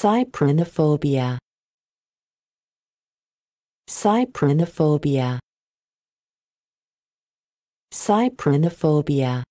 Cyprinophobia Cyprinophobia Cyprinophobia